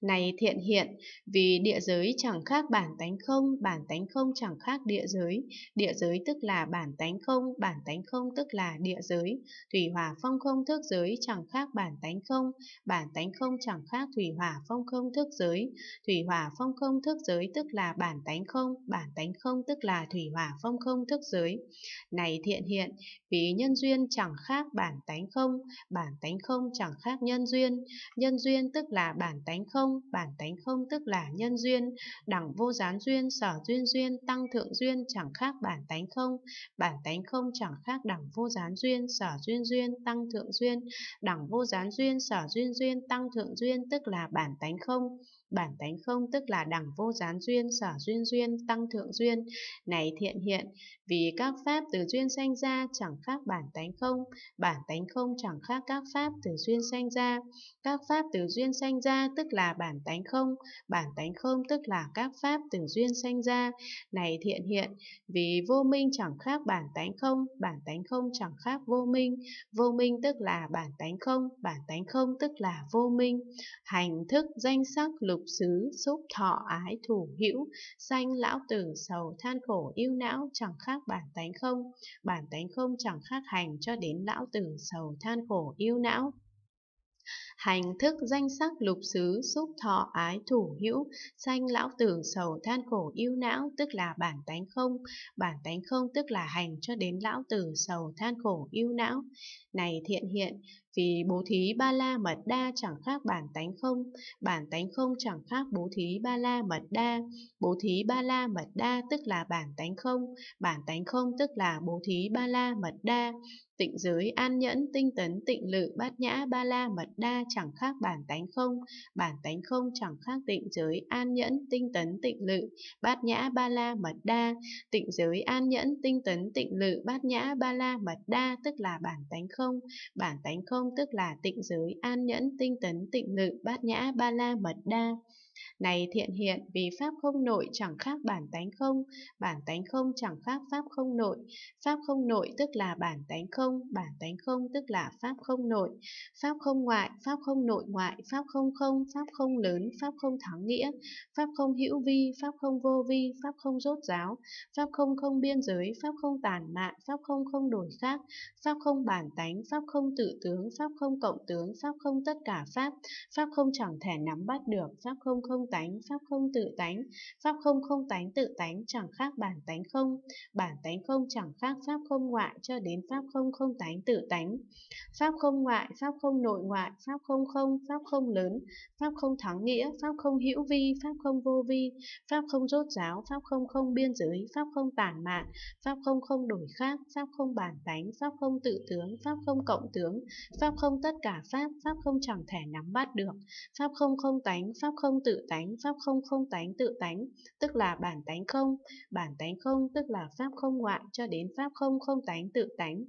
Này thiện hiện, vì địa giới chẳng khác bản tánh không, bản tánh không chẳng khác địa giới, địa giới tức là bản tánh không, bản tánh không tức là địa giới, thủy hỏa phong không thức giới chẳng khác bản tánh không, bản tánh không chẳng khác thủy hỏa phong không thức giới, thủy hỏa phong không thức giới tức là bản tánh không, bản tánh không tức là thủy hỏa phong không thức giới. Này thiện hiện, vì nhân duyên chẳng khác bản tánh không, bản tánh không chẳng khác nhân duyên, nhân duyên tức là bản tánh không không, bản tánh không tức là nhân duyên, đẳng vô gián duyên, sở duyên duyên, tăng thượng duyên chẳng khác bản tánh không, bản tánh không chẳng khác đẳng vô gián duyên, sở duyên duyên, tăng thượng duyên, đẳng vô gián duyên, sở duyên duyên, tăng thượng duyên tức là bản tánh không, bản tánh không tức là đẳng vô gián duyên, sở duyên duyên, tăng thượng duyên, này thiện hiện, vì các pháp từ duyên sanh ra chẳng khác bản tánh không, bản tánh không chẳng khác các pháp từ duyên sanh ra, các pháp từ duyên sanh ra tức là bản tánh không, bản tánh không tức là các pháp từ duyên sanh ra, này thiện hiện, vì vô minh chẳng khác bản tánh không, bản tánh không chẳng khác vô minh, vô minh tức là bản tánh không, bản tánh không tức là vô minh, hành thức danh sắc lục xứ, xúc thọ ái thủ hữu, sanh lão tử sầu than khổ yêu não chẳng khác bản tánh không, bản tánh không chẳng khác hành cho đến lão tử sầu than khổ yêu não hành thức danh sắc lục xứ xúc thọ ái thủ hữu sanh lão tử sầu than khổ yêu não tức là bản tánh không bản tánh không tức là hành cho đến lão tử sầu than khổ yêu não này thiện hiện vì bố thí ba la mật đa chẳng khác bản tánh không, bản tánh không chẳng khác bố thí ba la mật đa, bố thí ba la mật đa tức là bản tánh không, bản tánh không tức là bố thí ba la mật đa, tịnh giới an nhẫn tinh tấn tịnh lự bát nhã ba la mật đa chẳng khác bản tánh không, bản tánh không chẳng khác tịnh giới an nhẫn tinh tấn tịnh lự bát nhã ba la mật đa, tịnh giới an nhẫn tinh tấn tịnh lự bát nhã ba la mật đa tức là bản tánh không, bản tánh không tức là tịnh giới, an nhẫn, tinh tấn, tịnh lự, bát nhã, ba la, mật đa. Này thiện hiện vì pháp không nội chẳng khác bản tánh không, bản tánh không chẳng khác pháp không nội, pháp không nội tức là bản tánh không, bản tánh không tức là pháp không nội, pháp không ngoại, pháp không nội ngoại, pháp không không, pháp không lớn, pháp không thắng nghĩa, pháp không hữu vi, pháp không vô vi, pháp không rốt giáo, pháp không không biên giới, pháp không tàn mạn, pháp không không đổi khác, pháp không bản tánh, pháp không tự tướng, pháp không cộng tướng, pháp không tất cả pháp, pháp không chẳng thể nắm bắt được, pháp không không tánh, pháp không tự tánh, pháp không không tánh tự tánh chẳng khác bản tánh không, bản tánh không chẳng khác pháp không ngoại cho đến pháp không không tánh tự tánh. Pháp không ngoại, pháp không nội ngoại, pháp không không, pháp không lớn, pháp không thắng nghĩa, pháp không hữu vi, pháp không vô vi, pháp không rốt ráo pháp không không biên giới, pháp không tản mạn, pháp không không đổi khác, pháp không bản tánh, pháp không tự tướng, pháp không cộng tướng, pháp không tất cả pháp, pháp không chẳng thể nắm bắt được, pháp không không tánh, pháp không tự tự tánh, pháp không không tánh tự tánh, tức là bản tánh không, bản tánh không tức là pháp không ngoại cho đến pháp không không tánh tự tánh.